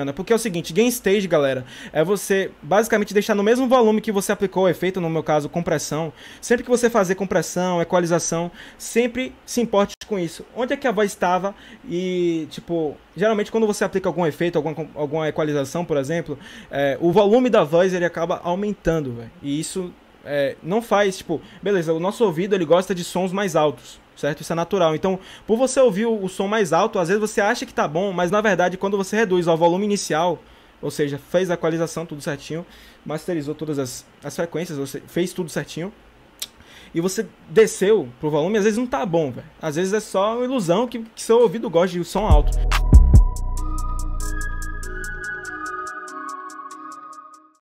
bacana. Porque é o seguinte, game stage, galera, é você basicamente deixar no mesmo volume que você aplicou o efeito, no meu caso, compressão. Sempre que você fazer compressão, equalização, sempre se importe com isso. Onde é que a voz estava e, tipo, geralmente quando você aplica algum efeito, alguma, alguma equalização, por exemplo, é, o volume da voz ele acaba aumentando, velho. E isso é, não faz, tipo, beleza, o nosso ouvido ele gosta de sons mais altos certo? Isso é natural. Então, por você ouvir o, som mais alto, às vezes você acha que tá bom, mas na verdade, quando você reduz ao volume inicial, ou seja, fez a equalização tudo certinho, masterizou todas as, as frequências, você fez tudo certinho, e você desceu pro volume, às vezes não tá bom, velho. Às vezes é só ilusão que, que seu ouvido gosta de som alto.